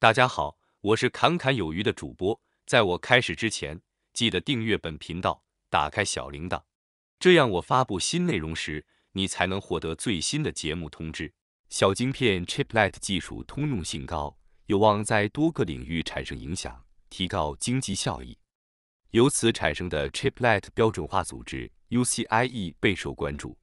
大家好，我是侃侃有余的主播。在我开始之前，记得订阅本频道，打开小铃铛，这样我发布新内容时，你才能获得最新的节目通知。小晶片 （Chiplet） 技术通用性高，有望在多个领域产生影响，提高经济效益。由此产生的 Chiplet 标准化组织 U C I E 备受关注。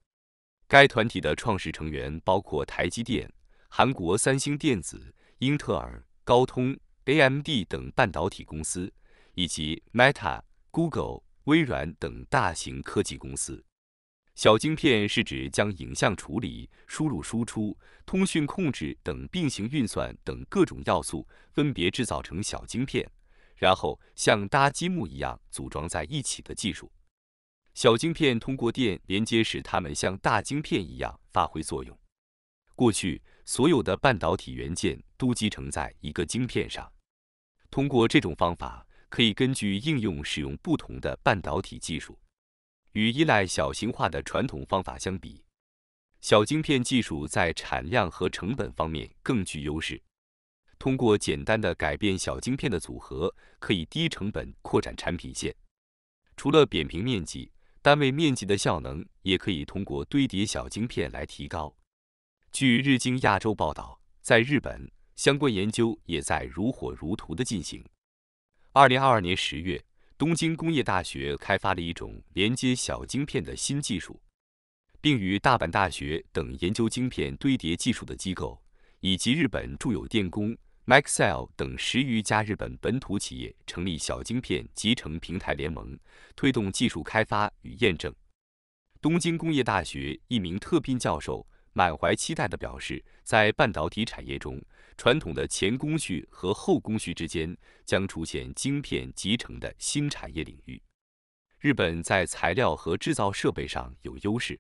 该团体的创始成员包括台积电、韩国三星电子、英特尔。高通、AMD 等半导体公司，以及 Meta、Google、微软等大型科技公司。小晶片是指将影像处理、输入输出、通讯控制等并行运算等各种要素分别制造成小晶片，然后像搭积木一样组装在一起的技术。小晶片通过电连接，使它们像大晶片一样发挥作用。过去，所有的半导体元件都集成在一个晶片上。通过这种方法，可以根据应用使用不同的半导体技术。与依赖小型化的传统方法相比，小晶片技术在产量和成本方面更具优势。通过简单的改变小晶片的组合，可以低成本扩展产品线。除了扁平面积，单位面积的效能也可以通过堆叠小晶片来提高。据日经亚洲报道，在日本，相关研究也在如火如荼地进行。二零二二年十月，东京工业大学开发了一种连接小晶片的新技术，并与大阪大学等研究晶片堆叠技术的机构，以及日本住友电工、Maxell 等十余家日本本土企业成立小晶片集成平台联盟，推动技术开发与验证。东京工业大学一名特聘教授。满怀期待地表示，在半导体产业中，传统的前工序和后工序之间将出现晶片集成的新产业领域。日本在材料和制造设备上有优势，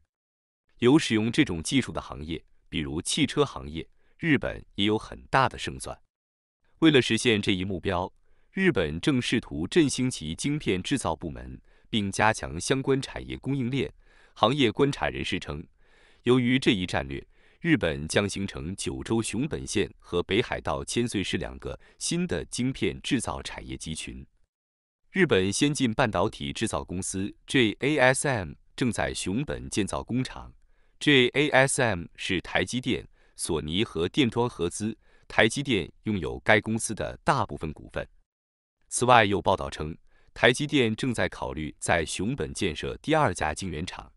有使用这种技术的行业，比如汽车行业，日本也有很大的胜算。为了实现这一目标，日本正试图振兴其晶片制造部门，并加强相关产业供应链。行业观察人士称。由于这一战略，日本将形成九州熊本县和北海道千岁市两个新的晶片制造产业集群。日本先进半导体制造公司 JASM 正在熊本建造工厂。JASM 是台积电、索尼和电装合资，台积电拥有该公司的大部分股份。此外，有报道称，台积电正在考虑在熊本建设第二家晶圆厂。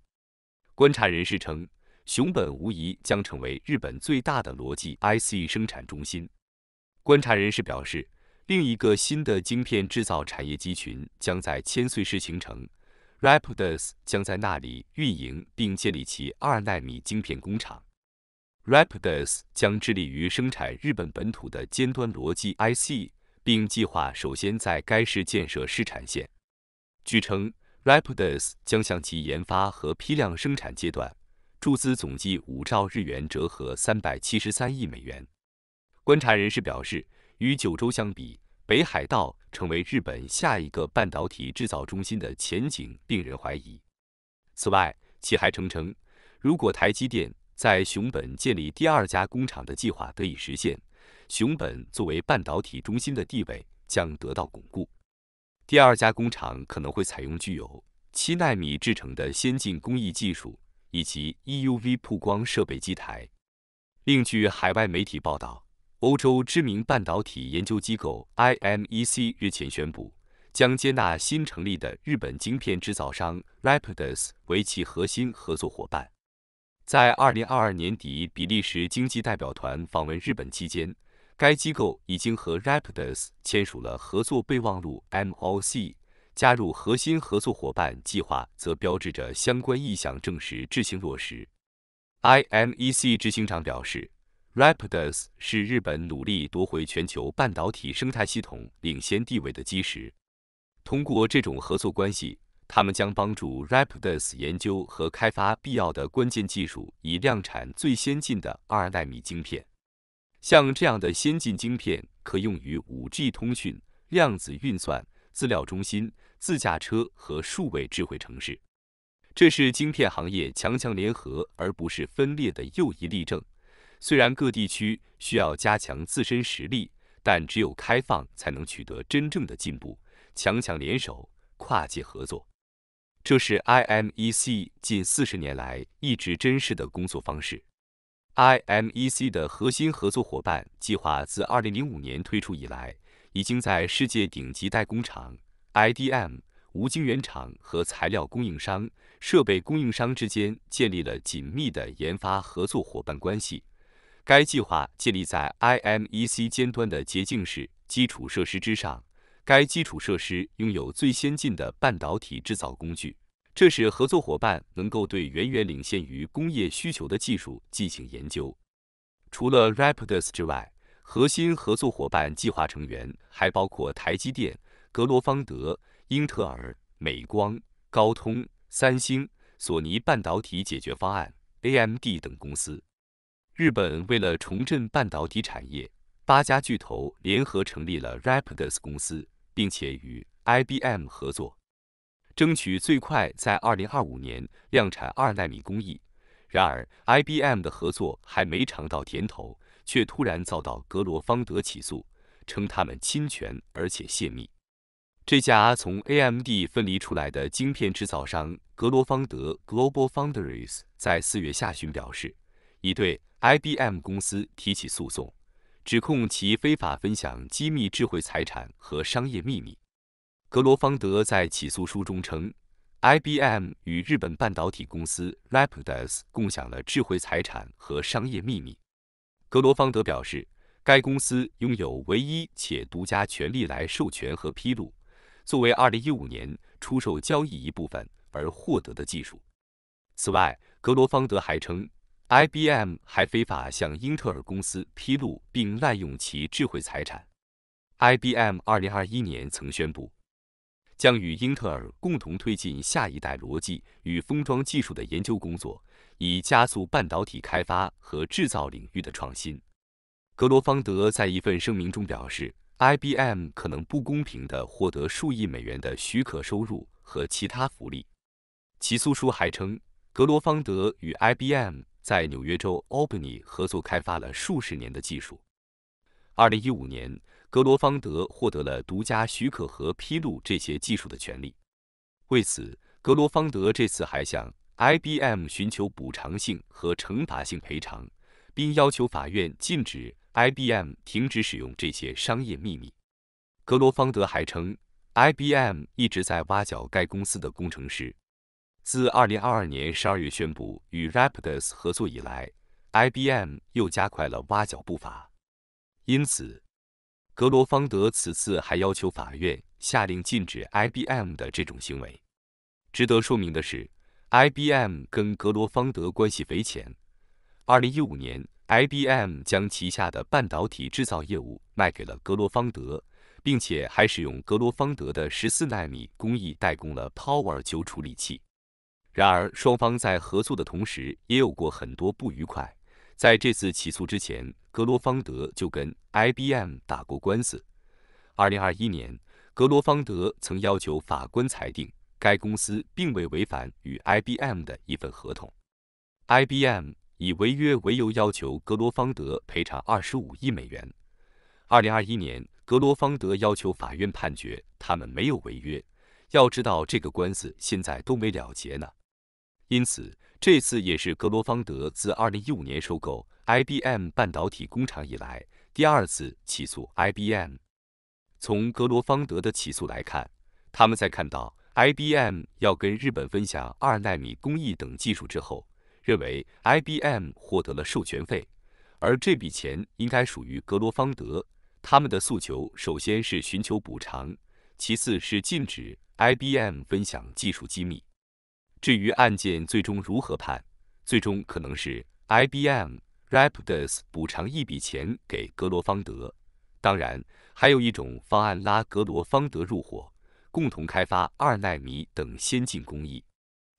观察人士称。熊本无疑将成为日本最大的逻辑 IC 生产中心。观察人士表示，另一个新的晶片制造产业集群将在千岁市形成。Rapidus 将在那里运营并建立起二纳米晶片工厂。Rapidus 将致力于生产日本本土的尖端逻辑 IC，并计划首先在该市建设试产线。据称，Rapidus 将向其研发和批量生产阶段。注资总计五兆日元，折合三百七十三亿美元。观察人士表示，与九州相比，北海道成为日本下一个半导体制造中心的前景令人怀疑。此外，其还声称，如果台积电在熊本建立第二家工厂的计划得以实现，熊本作为半导体中心的地位将得到巩固。第二家工厂可能会采用具有七纳米制成的先进工艺技术。以及 EUV 曝光设备机台。另据海外媒体报道，欧洲知名半导体研究机构 IMEC 日前宣布，将接纳新成立的日本晶片制造商 Rapidus 为其核心合作伙伴。在2022年底，比利时经济代表团访问日本期间，该机构已经和 Rapidus 签署了合作备忘录 MOC。加入核心合作伙伴计划，则标志着相关意向正式执行落实。IMEC 执行长表示，Rapidus 是日本努力夺回全球半导体生态系统领先地位的基石。通过这种合作关系，他们将帮助 Rapidus 研究和开发必要的关键技术，以量产最先进的二纳米晶片。像这样的先进晶片可用于 5G 通讯、量子运算、资料中心。自驾车和数位智慧城市，这是晶片行业强强联合而不是分裂的又一例证。虽然各地区需要加强自身实力，但只有开放才能取得真正的进步。强强联手，跨界合作，这是 IMEC 近四十年来一直珍视的工作方式。IMEC 的核心合作伙伴计划自二零零五年推出以来，已经在世界顶级代工厂。IDM、无晶圆厂和材料供应商、设备供应商之间建立了紧密的研发合作伙伴关系。该计划建立在 IMEC 尖端的洁净室基础设施之上，该基础设施拥有最先进的半导体制造工具，这使合作伙伴能够对远远领先于工业需求的技术进行研究。除了 Rapidus 之外，核心合作伙伴计划成员还包括台积电。格罗方德、英特尔、美光、高通、三星、索尼半导体解决方案、AMD 等公司。日本为了重振半导体产业，八家巨头联合成立了 Rapidus 公司，并且与 IBM 合作，争取最快在二零二五年量产二纳米工艺。然而，IBM 的合作还没尝到甜头，却突然遭到格罗方德起诉，称他们侵权而且泄密。这家从 AMD 分离出来的晶片制造商格罗方德 （GlobalFoundries） 在四月下旬表示，已对 IBM 公司提起诉讼，指控其非法分享机密智慧财产和商业秘密。格罗方德在起诉书中称，IBM 与日本半导体公司 RAPIDAS 共享了智慧财产和商业秘密。格罗方德表示，该公司拥有唯一且独家权利来授权和披露。作为2015年出售交易一部分而获得的技术。此外，格罗方德还称，IBM 还非法向英特尔公司披露并滥用其智慧财产。IBM 2021年曾宣布，将与英特尔共同推进下一代逻辑与封装技术的研究工作，以加速半导体开发和制造领域的创新。格罗方德在一份声明中表示。IBM 可能不公平地获得数亿美元的许可收入和其他福利。起诉书还称，格罗方德与 IBM 在纽约州 Albany 合作开发了数十年的技术。2015年，格罗方德获得了独家许可和披露这些技术的权利。为此，格罗方德这次还向 IBM 寻求补偿性和惩罚性赔偿，并要求法院禁止。IBM 停止使用这些商业秘密。格罗方德还称，IBM 一直在挖角该公司的工程师。自2022年12月宣布与 Rapidus 合作以来，IBM 又加快了挖角步伐。因此，格罗方德此次还要求法院下令禁止 IBM 的这种行为。值得说明的是，IBM 跟格罗方德关系匪浅。2015年。IBM 将旗下的半导体制造业务卖给了格罗方德，并且还使用格罗方德的十四纳米工艺代工了 Power9 处理器。然而，双方在合作的同时也有过很多不愉快。在这次起诉之前，格罗方德就跟 IBM 打过官司。二零二一年，格罗方德曾要求法官裁定该公司并未违反与 IBM 的一份合同。IBM。以违约为由，要求格罗方德赔偿二十五亿美元。二零二一年，格罗方德要求法院判决他们没有违约。要知道，这个官司现在都没了结呢。因此，这次也是格罗方德自二零一五年收购 IBM 半导体工厂以来第二次起诉 IBM。从格罗方德的起诉来看，他们在看到 IBM 要跟日本分享二纳米工艺等技术之后。认为 IBM 获得了授权费，而这笔钱应该属于格罗方德。他们的诉求首先是寻求补偿，其次是禁止 IBM 分享技术机密。至于案件最终如何判，最终可能是 IBM Rapidus 补偿一笔钱给格罗方德。当然，还有一种方案拉格罗方德入伙，共同开发二纳米等先进工艺。